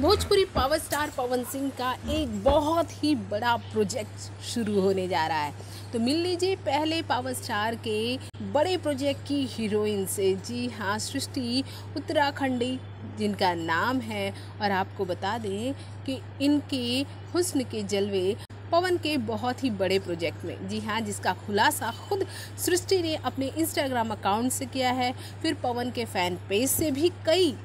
Bhojpuri power star Pawan Singh का एक बहुत ही बड़ा प्रोजेक्ट शुरू होने जा रहा है तो मिल लीजिए पहले पावर स्टार के बड़े प्रोजेक्ट की हीरोइन से जी हाँ सृष्टि उत्तराखंडी जिनका नाम है और आपको बता दें कि इनके हुस्न के जलवे पवन के बहुत ही बड़े प्रोजेक्ट में जी हाँ जिसका खुलासा खुद सृष्टि ने अपने इंस्टाग्राम अकाउंट से किया है फिर पवन के फैन पेज से भी कई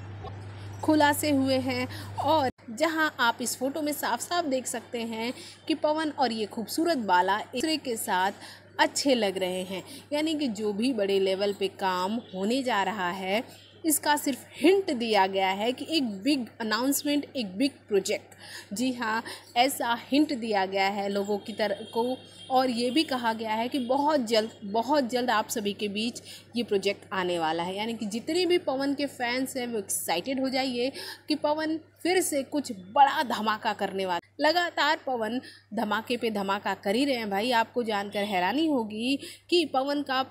खुलासे हुए हैं और जहां आप इस फोटो में साफ साफ देख सकते हैं कि पवन और ये खूबसूरत बाला एक दूसरे के साथ अच्छे लग रहे हैं यानी कि जो भी बड़े लेवल पे काम होने जा रहा है इसका सिर्फ हिंट दिया गया है कि एक बिग अनाउंसमेंट एक बिग प्रोजेक्ट जी हाँ ऐसा हिंट दिया गया है लोगों की तरह को और ये भी कहा गया है कि बहुत जल्द बहुत जल्द आप सभी के बीच ये प्रोजेक्ट आने वाला है यानी कि जितने भी पवन के फैंस हैं वो एक्साइटेड हो जाइए कि पवन फिर से कुछ बड़ा धमाका करने वाला लगातार पवन धमाके पे धमाका कर ही रहे हैं भाई आपको जानकर हैरानी होगी कि पवन का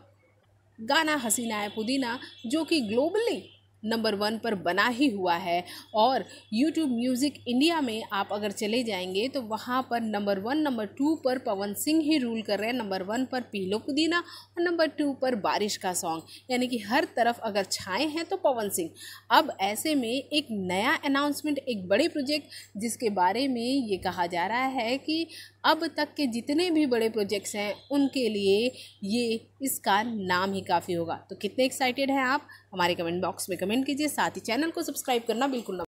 गाना हसीना है पुदीना जो कि ग्लोबली नंबर वन पर बना ही हुआ है और यूट्यूब म्यूज़िक इंडिया में आप अगर चले जाएंगे तो वहाँ पर नंबर वन नंबर टू पर पवन सिंह ही रूल कर रहे हैं नंबर वन पर पीलो पुदीना और नंबर टू पर बारिश का सॉन्ग यानी कि हर तरफ अगर छाए हैं तो पवन सिंह अब ऐसे में एक नया अनाउंसमेंट एक बड़े प्रोजेक्ट जिसके बारे में ये कहा जा रहा है कि अब तक के जितने भी बड़े प्रोजेक्ट्स हैं उनके लिए ये इसका नाम ही काफ़ी होगा तो कितने एक्साइटेड हैं आप हमारे कमेंट बॉक्स में कमेंट कीजिए साथ ही चैनल को सब्सक्राइब करना बिल्कुल